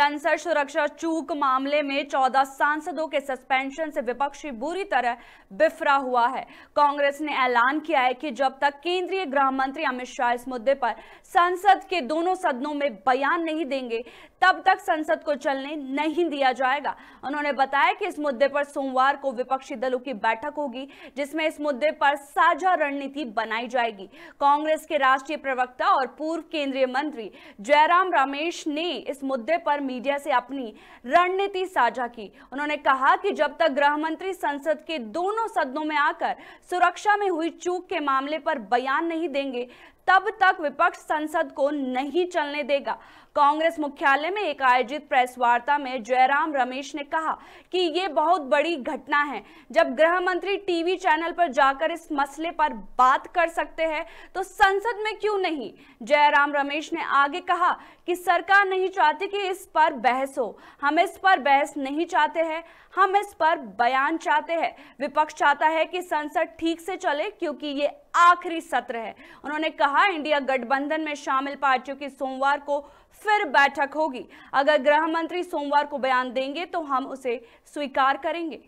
sensor सुरक्षा चूक मामले में 14 सांसदों के सस्पेंशन से विपक्षी बुरी तरह बिफरा हुआ है कांग्रेस ने ऐलान किया है कि जब तक केंद्रीय गृह मंत्री अमित शाह इस मुद्दे पर संसद के दोनों सदनों में बयान नहीं देंगे तब तक संसद को चलने नहीं दिया जाएगा उन्होंने बताया कि इस मुद्दे पर सोमवार को विपक्षी दलों की बैठक होगी जिसमें इस मुद्दे पर साझा रणनीति बनाई जाएगी कांग्रेस के राष्ट्रीय प्रवक्ता और पूर्व केंद्रीय मंत्री जयराम रमेश ने इस मुद्दे पर मीडिया से अपनी रणनीति साझा की उन्होंने कहा कि जब तक गृह मंत्री संसद के दोनों सदनों में आकर सुरक्षा में हुई चूक के मामले पर बयान नहीं देंगे तब तक विपक्ष संसद को नहीं चलने देगा कांग्रेस मुख्यालय में एक आयोजित प्रेस वार्ता में जयराम रमेश ने कहा कि ये बहुत बड़ी घटना है जब गृह मंत्री टीवी चैनल पर जाकर इस मसले पर बात कर सकते हैं तो संसद में क्यों नहीं जयराम रमेश ने आगे कहा कि सरकार नहीं चाहती कि इस पर बहस हो हम इस पर बहस नहीं चाहते हैं हम इस पर बयान चाहते हैं विपक्ष चाहता है कि संसद ठीक से चले क्योंकि ये आखिरी सत्र है उन्होंने कहा इंडिया गठबंधन में शामिल पार्टियों की सोमवार को फिर बैठक होगी अगर गृह मंत्री सोमवार को बयान देंगे तो हम उसे स्वीकार करेंगे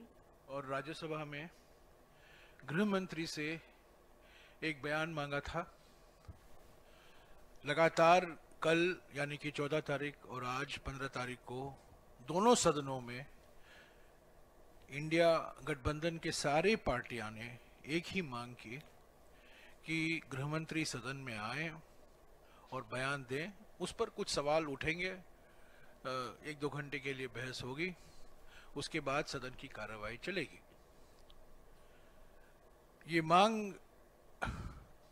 और राज्यसभा में गृह मंत्री से एक बयान मांगा था लगातार कल यानी कि 14 तारीख और आज 15 तारीख को दोनों सदनों में इंडिया गठबंधन के सारे पार्टियां ने एक ही मांग की कि गृहमंत्री सदन में आए और बयान दें उस पर कुछ सवाल उठेंगे एक दो घंटे के लिए बहस होगी उसके बाद सदन की कार्रवाई चलेगी ये मांग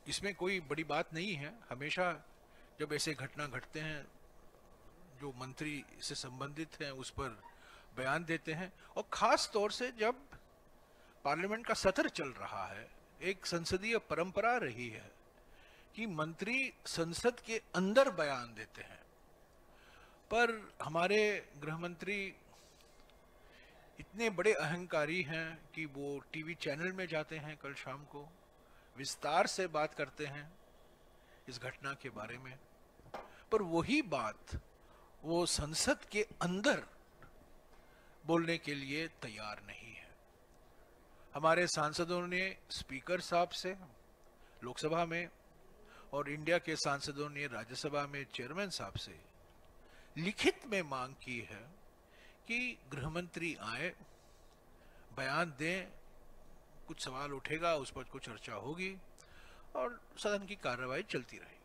इसमें कोई बड़ी बात नहीं है हमेशा जब ऐसे घटना घटते हैं जो मंत्री से संबंधित हैं उस पर बयान देते हैं और ख़ास तौर से जब पार्लियामेंट का सत्र चल रहा है एक संसदीय परंपरा रही है कि मंत्री संसद के अंदर बयान देते हैं पर हमारे गृह मंत्री इतने बड़े अहंकारी हैं कि वो टीवी चैनल में जाते हैं कल शाम को विस्तार से बात करते हैं इस घटना के बारे में पर वही बात वो संसद के अंदर बोलने के लिए तैयार नहीं है हमारे सांसदों ने स्पीकर साहब से लोकसभा में और इंडिया के सांसदों ने राज्यसभा में चेयरमैन साहब से लिखित में मांग की है कि गृहमंत्री आए बयान दें कुछ सवाल उठेगा उस पर कुछ चर्चा होगी और सदन की कार्रवाई चलती रहेगी